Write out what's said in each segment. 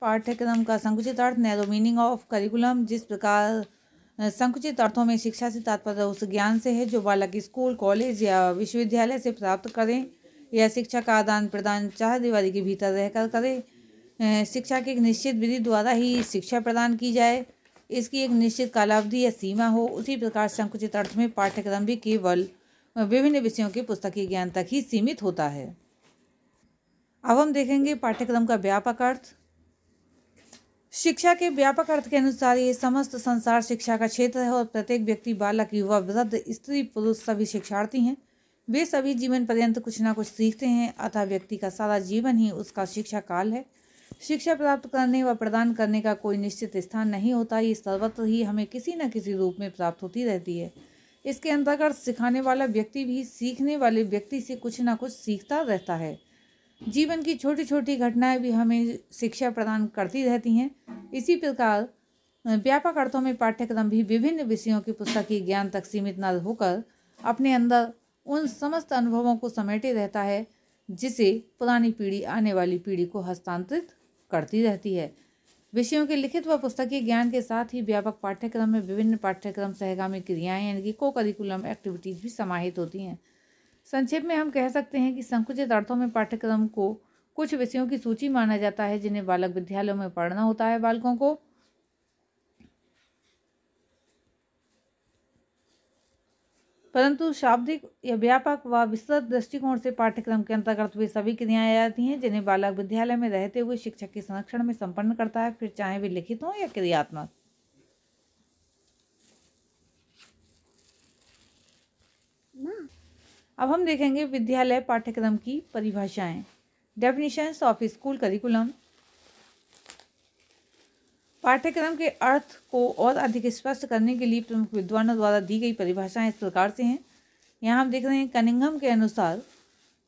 पाठ्यक्रम का संकुचित अर्थ नैरो मीनिंग ऑफ करिकुलम जिस प्रकार संकुचित अर्थों में शिक्षा से तात्पर्य उस ज्ञान से है जो बालक स्कूल कॉलेज या विश्वविद्यालय से प्राप्त करें या शिक्षा का आदान प्रदान चार दीवारी के भीतर रहकर करें शिक्षा की एक निश्चित विधि द्वारा ही शिक्षा प्रदान की जाए इसकी एक निश्चित कालावधि या सीमा हो उसी प्रकार संकुचित अर्थ में पाठ्यक्रम भी केवल विभिन्न विषयों के पुस्तकीय ज्ञान तक ही सीमित होता है अब हम देखेंगे पाठ्यक्रम का व्यापक अर्थ शिक्षा के व्यापक अर्थ के अनुसार ये समस्त संसार शिक्षा का क्षेत्र है और प्रत्येक व्यक्ति बालक युवा वृद्ध स्त्री पुरुष सभी शिक्षार्थी हैं वे सभी जीवन पर्यंत कुछ ना कुछ सीखते हैं अतः व्यक्ति का सारा जीवन ही उसका शिक्षा काल है शिक्षा प्राप्त करने व प्रदान करने का कोई निश्चित स्थान नहीं होता ये सर्वत्र ही हमें किसी न किसी रूप में प्राप्त होती रहती है इसके अंतर्गत सिखाने वाला व्यक्ति भी सीखने वाले व्यक्ति से कुछ ना कुछ सीखता रहता है जीवन की छोटी छोटी घटनाएं भी हमें शिक्षा प्रदान करती रहती हैं इसी प्रकार व्यापक अर्थों में पाठ्यक्रम भी विभिन्न विषयों की पुस्तकीय ज्ञान तक सीमित न होकर अपने अंदर उन समस्त अनुभवों को समेटे रहता है जिसे पुरानी पीढ़ी आने वाली पीढ़ी को हस्तांतरित करती रहती है विषयों के लिखित व पुस्तकीय ज्ञान के साथ ही व्यापक पाठ्यक्रम में विभिन्न पाठ्यक्रम सहगामी क्रियाएं यानी कि को करिकुलम एक्टिविटीज़ भी समाहित होती हैं संक्षेप में हम कह सकते हैं कि संकुचित अर्थों में पाठ्यक्रम को कुछ विषयों की सूची माना जाता है जिन्हें बालक विद्यालयों में पढ़ना होता है बालकों को परंतु शाब्दिक या व्यापक व विस्तृत दृष्टिकोण से पाठ्यक्रम के अंतर्गत वे सभी क्रियाएं आ जाती हैं जिन्हें बालक विद्यालय में रहते हुए शिक्षक के संरक्षण में संपन्न करता है फिर चाहे वे लिखित हों या क्रियात्मक अब हम देखेंगे विद्यालय पाठ्यक्रम की परिभाषाएं डेफिनेशंस ऑफ स्कूल करिकुलम पाठ्यक्रम के अर्थ को और अधिक स्पष्ट करने के लिए प्रमुख विद्वानों द्वारा दी गई परिभाषाएं इस प्रकार से हैं यहाँ हम देख रहे हैं कनिंगम के अनुसार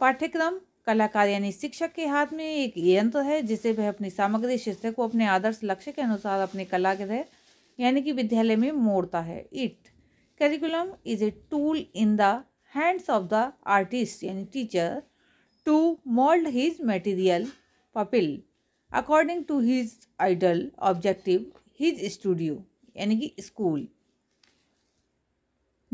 पाठ्यक्रम कलाकार यानी शिक्षक के हाथ में एक यंत्र है जिसे वह अपनी सामग्री शिष्य को अपने आदर्श लक्ष्य के अनुसार अपने कला गृह यानी कि विद्यालय में मोड़ता है it curriculum is a tool in the hands of the artist यानी teacher to mold his material pupil according to his ideal objective his studio यानी कि स्कूल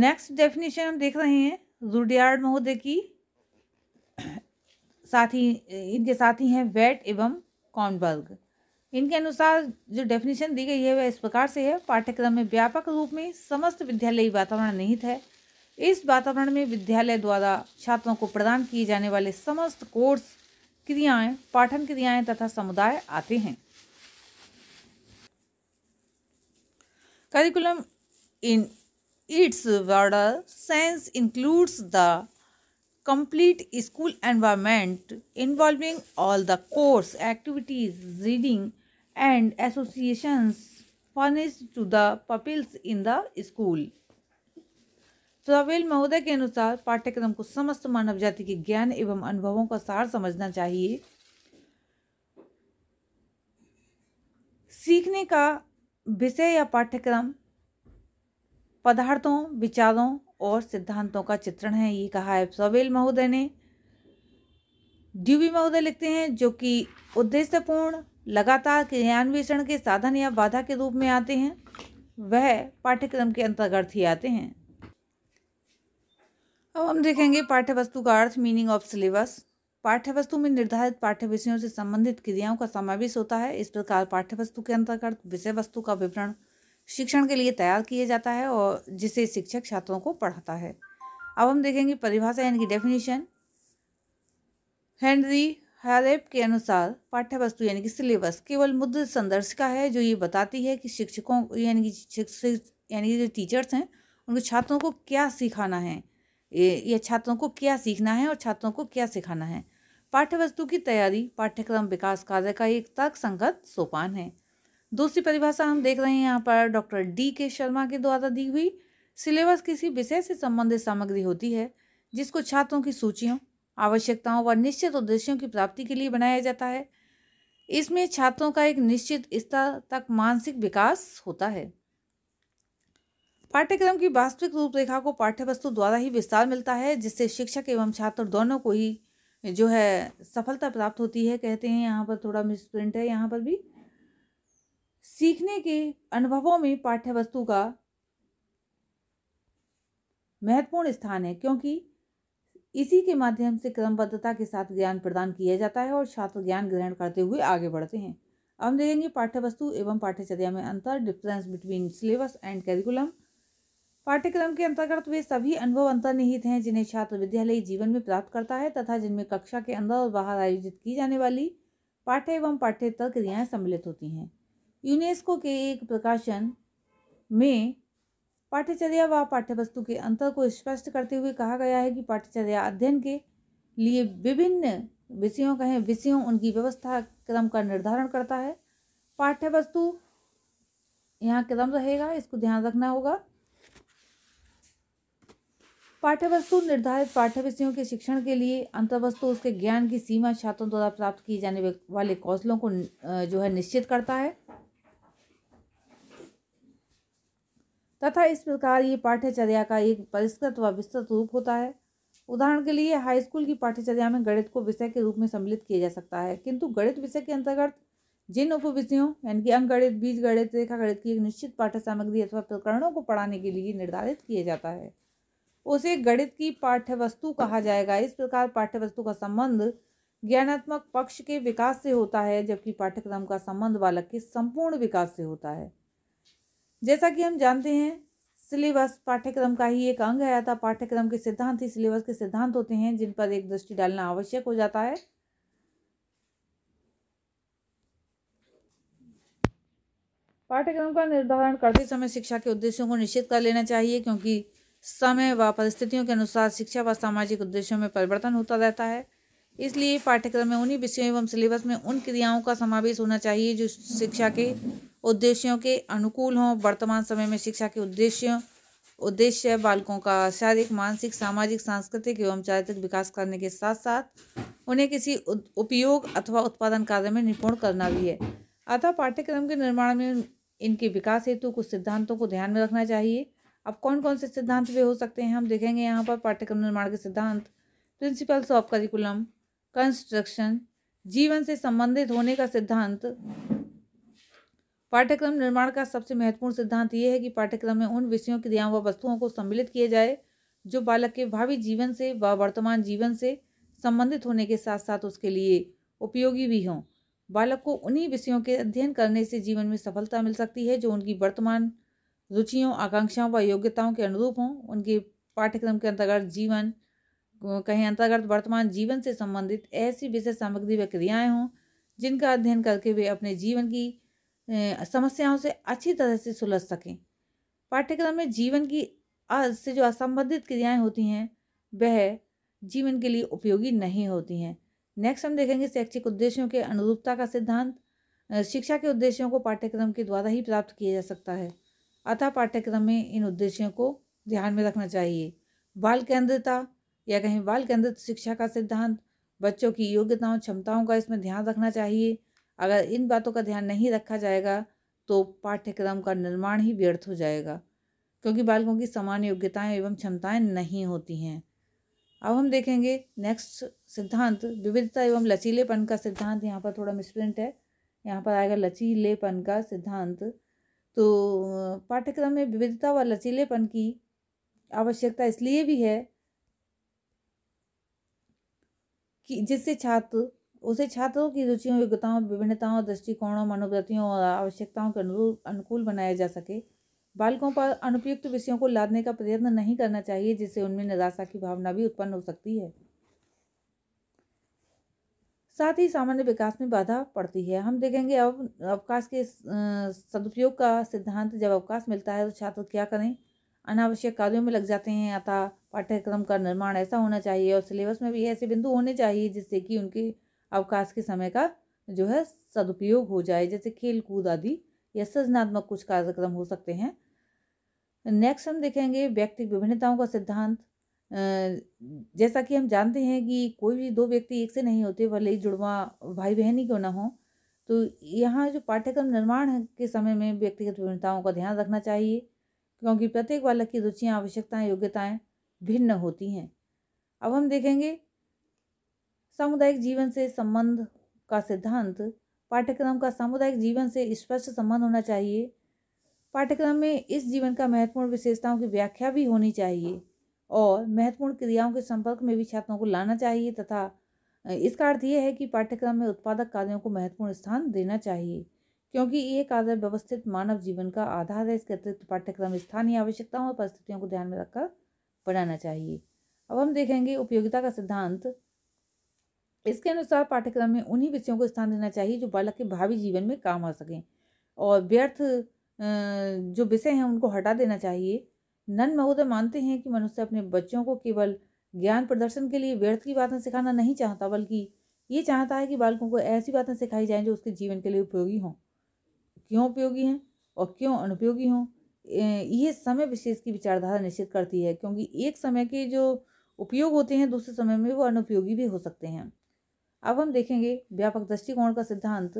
नेक्स्ट डेफिनेशन हम देख रहे हैं जुडियार्ड महोदय की साथ ही इनके साथ ही हैं वेट एवं कॉनबर्ग इनके अनुसार जो डेफिनेशन दी गई है वह इस प्रकार से है पाठ्यक्रम में व्यापक रूप में समस्त विद्यालयी वातावरण निहित है इस वातावरण में विद्यालय द्वारा छात्रों को प्रदान किए जाने वाले समस्त कोर्स क्रियाएं पाठन क्रियाएं तथा समुदाय आते हैं curriculum in its wider sense includes the complete school environment involving all the course activities reading and associations furnish to the pupils in the school as well महोदय के अनुसार पाठ्यक्रम को समस्त मानव जाति के ज्ञान एवं अनुभवों का सार समझना चाहिए सीखने का विषय या पाठ्यक्रम पदार्थों विचारों और सिद्धांतों का चित्रण है ये कहा है सवेल महोदय ने ड्यूबी महोदय लिखते हैं जो कि उद्देश्यपूर्ण लगातार क्रियान्वेषण के साधन या बाधा के रूप में आते हैं वह पाठ्यक्रम के अंतर्गत ही आते हैं अब हम देखेंगे पाठ्य वस्तु का अर्थ मीनिंग ऑफ सिलेबस पाठ्य वस्तु में निर्धारित पाठ्य विषयों से संबंधित क्रियाओं का समावेश होता है इस प्रकार पाठ्य वस्तु के अंतर्गत विषय वस्तु का विवरण शिक्षण के लिए तैयार किया जाता है और जिसे शिक्षक छात्रों को पढ़ाता है अब हम देखेंगे परिभाषा यानी कि डेफिनेशन हेनरी हैरेप के अनुसार पाठ्य वस्तु यानी कि सिलेबस केवल मुद्र संदर्शिका है जो ये बताती है कि शिक्षकों यानी कि शिक्षक यानी कि जो टीचर्स हैं उनको छात्रों को क्या सिखाना है यह छात्रों को क्या सीखना है और छात्रों को क्या सिखाना है पाठ्य वस्तु की तैयारी पाठ्यक्रम विकास कार्य का एक तर्क संगत सोपान है दूसरी परिभाषा हम देख रहे हैं यहाँ पर डॉक्टर डी के शर्मा के द्वारा दी हुई सिलेबस किसी विषय से संबंधित सामग्री होती है जिसको छात्रों की सूचियों आवश्यकताओं व निश्चित उद्देश्यों की प्राप्ति के लिए बनाया जाता है इसमें छात्रों का एक निश्चित स्तर तक मानसिक विकास होता है पाठ्यक्रम की वास्तविक रूपरेखा को पाठ्य वस्तु द्वारा ही विस्तार मिलता है जिससे शिक्षक एवं छात्र दोनों को ही जो है सफलता प्राप्त होती है कहते हैं यहाँ पर थोड़ा मिस प्रिंट है यहाँ पर भी सीखने के अनुभवों में पाठ्य वस्तु का महत्वपूर्ण स्थान है क्योंकि इसी के माध्यम से क्रमबद्धता के साथ ज्ञान प्रदान किया जाता है और छात्र ज्ञान ग्रहण करते हुए आगे बढ़ते हैं अब हम देखेंगे पाठ्य वस्तु एवं पाठ्यचर्या में अंतर difference between syllabus and curriculum पाठ्यक्रम के अंतर्गत वे सभी अनुभव अंतर्निहित हैं जिन्हें छात्र विद्यालयी जीवन में प्राप्त करता है तथा जिनमें कक्षा के अंदर और बाहर आयोजित की जाने वाली पाठ्य एवं पाठ्येतर क्रियाएँ सम्मिलित होती हैं यूनेस्को के एक प्रकाशन में पाठ्यचर्या व पाठ्यवस्तु के अंतर को स्पष्ट करते हुए कहा गया है कि पाठ्यचर्या अध्ययन के लिए विभिन्न विषयों कहें विषयों उनकी व्यवस्था क्रम का निर्धारण करता है पाठ्य वस्तु यहाँ क्रम रहेगा इसको ध्यान रखना होगा पाठ्यवस्तु निर्धारित पाठ्य विषयों के शिक्षण के लिए अंतर्वस्तु उसके ज्ञान की सीमा छात्रों द्वारा प्राप्त किए जाने वाले कौशलों को जो है निश्चित करता है तथा इस प्रकार ये पाठ्यचर्या का एक परिष्कृत व विस्तृत रूप होता है उदाहरण के लिए हाई स्कूल की पाठ्यचर्या में गणित को विषय के रूप में सम्मिलित किया जा सकता है किंतु गणित विषय के अंतर्गत जिन उप विषयों यानी कि गणित बीज गणित रेखा गणित की एक निश्चित पाठ्य सामग्री अथवा प्रकरणों को पढ़ाने के लिए निर्धारित किया जाता है उसे गणित की पाठ्य वस्तु कहा जाएगा इस प्रकार पाठ्य वस्तु का संबंध ज्ञानात्मक पक्ष के विकास से होता है जबकि पाठ्यक्रम का संबंध बालक के संपूर्ण विकास से होता है जैसा कि हम जानते हैं सिलेबस पाठ्यक्रम का ही एक अंग है अतः पाठ्यक्रम के सिद्धांत ही सिलेबस के सिद्धांत होते हैं जिन पर एक दृष्टि डालना आवश्यक हो जाता है पाठ्यक्रम का निर्धारण करते समय शिक्षा के उद्देश्यों को निश्चित कर लेना चाहिए क्योंकि समय व परिस्थितियों के अनुसार शिक्षा व सामाजिक उद्देश्यों में परिवर्तन होता रहता है इसलिए पाठ्यक्रम में उन्हीं विषयों एवं सिलेबस में उन क्रियाओं का समावेश होना चाहिए जो शिक्षा के उद्देश्यों के अनुकूल हों वर्तमान समय में शिक्षा के उद्देश्यों उद्देश्य बालकों का शारीरिक मानसिक सामाजिक सांस्कृतिक एवं चारित्रिक विकास करने के साथ साथ उन्हें किसी उपयोग अथवा उत्पादन कार्य में निपुण करना भी है अतः पाठ्यक्रम के निर्माण में इनके विकास हेतु कुछ सिद्धांतों को ध्यान में रखना चाहिए अब कौन कौन से सिद्धांत वे हो सकते हैं हम देखेंगे यहाँ पर पाठ्यक्रम निर्माण के सिद्धांत प्रिंसिपल्स ऑफ करिकुलम कंस्ट्रक्शन जीवन से संबंधित होने का सिद्धांत पाठ्यक्रम निर्माण का सबसे महत्वपूर्ण सिद्धांत ये है कि पाठ्यक्रम में उन विषयों क्रियाओं व वस्तुओं को सम्मिलित किया जाए जो बालक के भावी जीवन से व वर्तमान जीवन से संबंधित होने के साथ साथ उसके लिए उपयोगी भी हों बालक को उन्हीं विषयों के अध्ययन करने से जीवन में सफलता मिल सकती है जो उनकी वर्तमान रुचियों आकांक्षाओं व योग्यताओं के अनुरूप हों उनके पाठ्यक्रम के अंतर्गत जीवन कहीं अंतर्गत वर्तमान जीवन से संबंधित ऐसी विषय सामग्री व क्रियाएँ हों जिनका अध्ययन करके वे अपने जीवन की समस्याओं से अच्छी तरह से सुलझ सकें पाठ्यक्रम में जीवन की से जो असंबंधित क्रियाएं होती हैं वह जीवन के लिए उपयोगी नहीं होती हैं नेक्स्ट हम देखेंगे शैक्षिक उद्देश्यों के अनुरूपता का सिद्धांत शिक्षा के उद्देश्यों को पाठ्यक्रम के द्वारा ही प्राप्त किया जा सकता है अतः पाठ्यक्रम में इन उद्देश्यों को ध्यान में रखना चाहिए बाल केंद्रता या कहीं बाल केंद्रित शिक्षा का सिद्धांत बच्चों की योग्यताओं क्षमताओं का इसमें ध्यान रखना चाहिए अगर इन बातों का ध्यान नहीं रखा जाएगा तो पाठ्यक्रम का निर्माण ही व्यर्थ हो जाएगा क्योंकि बालकों की समान योग्यताएं एवं क्षमताएं नहीं होती हैं अब हम देखेंगे नेक्स्ट सिद्धांत विविधता एवं लचीलेपन का सिद्धांत यहाँ पर थोड़ा मिसप्रिंट है यहाँ पर आएगा लचीलेपन का सिद्धांत तो पाठ्यक्रम में विविधता व लचीलेपन की आवश्यकता इसलिए भी है कि जिससे छात्र उसे छात्रों की रुचियों योग्यताओं विभिन्नताओं दृष्टिकोणों मनोवृत्तियों और आवश्यकताओं के अनुरूप अनुकूल बनाया जा सके बालकों पर अनुपयुक्त विषयों को लादने का प्रयत्न नहीं करना चाहिए जिससे उनमें निराशा की भावना भी उत्पन्न हो सकती है साथ ही सामान्य विकास में बाधा पड़ती है हम देखेंगे अब अवकाश के सदुपयोग का सिद्धांत जब अवकाश मिलता है तो छात्र क्या करें अनावश्यक कार्यों में लग जाते हैं अथा पाठ्यक्रम का निर्माण ऐसा होना चाहिए और सिलेबस में भी ऐसे बिंदु होने चाहिए जिससे कि उनके अवकाश के समय का जो है सदुपयोग हो जाए जैसे खेल कूद आदि या सृजनात्मक कुछ कार्यक्रम हो सकते हैं नेक्स्ट हम देखेंगे व्यक्ति विभिन्नताओं का सिद्धांत जैसा कि हम जानते हैं कि कोई भी दो व्यक्ति एक से नहीं होते भले ही जुड़वा भाई बहन ही क्यों ना हो तो यहाँ जो पाठ्यक्रम निर्माण के समय में व्यक्तिगत विभिन्नताओं का ध्यान रखना चाहिए क्योंकि प्रत्येक बालक की रुचियाँ आवश्यकताएँ योग्यताएँ भिन्न होती हैं अब हम देखेंगे सामुदायिक जीवन से संबंध का सिद्धांत पाठ्यक्रम का सामुदायिक जीवन से स्पष्ट संबंध होना चाहिए पाठ्यक्रम में इस जीवन का महत्वपूर्ण विशेषताओं की व्याख्या भी होनी चाहिए और महत्वपूर्ण क्रियाओं के संपर्क में भी छात्रों को लाना चाहिए तथा इसका अर्थ ये है कि पाठ्यक्रम में उत्पादक कार्यों को महत्वपूर्ण स्थान देना चाहिए क्योंकि ये कार्य व्यवस्थित मानव जीवन का आधार है इसके अतिरिक्त पाठ्यक्रम स्थानीय आवश्यकताओं और परिस्थितियों को ध्यान में रखकर बनाना चाहिए अब हम देखेंगे उपयोगिता का सिद्धांत इसके अनुसार पाठ्यक्रम में उन्हीं विषयों को स्थान देना चाहिए जो बालक के भावी जीवन में काम आ सकें और व्यर्थ जो विषय हैं उनको हटा देना चाहिए नन महोदय मानते हैं कि मनुष्य अपने बच्चों को केवल ज्ञान प्रदर्शन के लिए व्यर्थ की बातें सिखाना नहीं चाहता बल्कि ये चाहता है कि बालकों को ऐसी बातें सिखाई जाएं जो उसके जीवन के लिए उपयोगी हों क्यों उपयोगी हैं और क्यों अनुपयोगी हों यह समय विशेष की विचारधारा निश्चित करती है क्योंकि एक समय के जो उपयोग होते हैं दूसरे समय में वो अनुपयोगी भी हो सकते हैं अब हम देखेंगे व्यापक दृष्टिकोण का सिद्धांत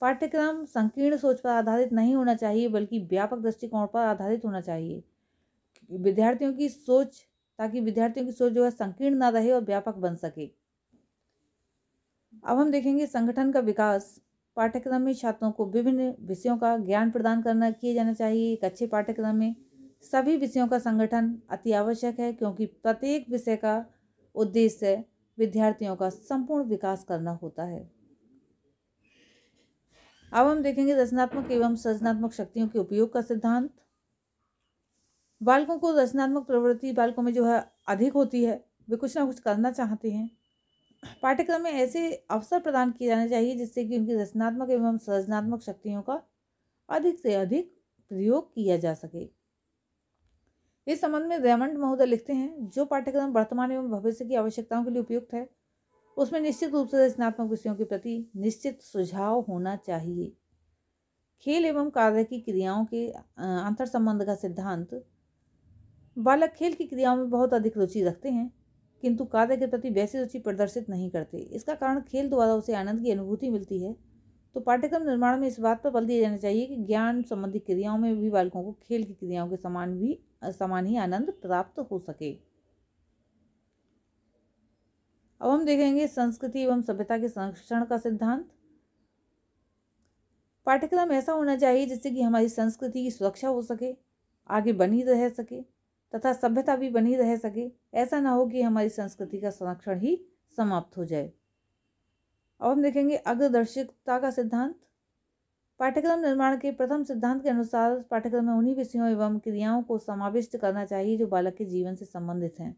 पाठ्यक्रम संकीर्ण सोच पर आधारित नहीं होना चाहिए बल्कि व्यापक दृष्टिकोण पर आधारित होना चाहिए विद्यार्थियों की सोच ताकि विद्यार्थियों की सोच जो है संकीर्ण ना रहे और व्यापक बन सके अब हम देखेंगे संगठन का विकास पाठ्यक्रम में छात्रों को विभिन्न विषयों का ज्ञान प्रदान करना किए जाना चाहिए एक अच्छे पाठ्यक्रम में सभी विषयों का संगठन अति आवश्यक है क्योंकि प्रत्येक विषय का उद्देश्य विद्यार्थियों का संपूर्ण विकास करना होता है अब हम देखेंगे रचनात्मक एवं सृजनात्मक शक्तियों के उपयोग का सिद्धांत बालकों को रचनात्मक प्रवृत्ति बालकों में जो है अधिक होती है वे कुछ ना कुछ करना चाहते हैं पाठ्यक्रम में ऐसे अवसर प्रदान किए जाने चाहिए जिससे कि उनकी रचनात्मक एवं सृजनात्मक शक्तियों का अधिक से अधिक प्रयोग किया जा सके इस संबंध में रेमंड महोदय लिखते हैं जो पाठ्यक्रम वर्तमान एवं भविष्य की आवश्यकताओं के लिए उपयुक्त है उसमें निश्चित रूप से रचनात्मक विषयों के प्रति निश्चित सुझाव होना चाहिए खेल एवं कार्य की क्रियाओं के अंतर संबंध का सिद्धांत बालक खेल की क्रियाओं में बहुत अधिक रुचि रखते हैं किंतु कार्य के प्रति वैसी रुचि प्रदर्शित नहीं करते इसका कारण खेल द्वारा उसे आनंद की अनुभूति मिलती है तो पाठ्यक्रम निर्माण में इस बात पर बल दिया जाना चाहिए कि ज्ञान संबंधी क्रियाओं में भी बालकों को खेल की क्रियाओं के समान भी समान ही आनंद प्राप्त हो सके अब हम देखेंगे संस्कृति एवं सभ्यता के संरक्षण का सिद्धांत पाठ्यक्रम ऐसा होना चाहिए जिससे कि हमारी संस्कृति की सुरक्षा हो सके आगे बनी रह सके तथा सभ्यता भी बनी रह सके ऐसा ना हो कि हमारी संस्कृति का संरक्षण ही समाप्त हो जाए अब हम देखेंगे अग्रदर्शिकता का सिद्धांत पाठ्यक्रम निर्माण के प्रथम सिद्धांत के अनुसार पाठ्यक्रम में उन्हीं विषयों एवं क्रियाओं को समाविष्ट करना चाहिए जो बालक के जीवन से संबंधित हैं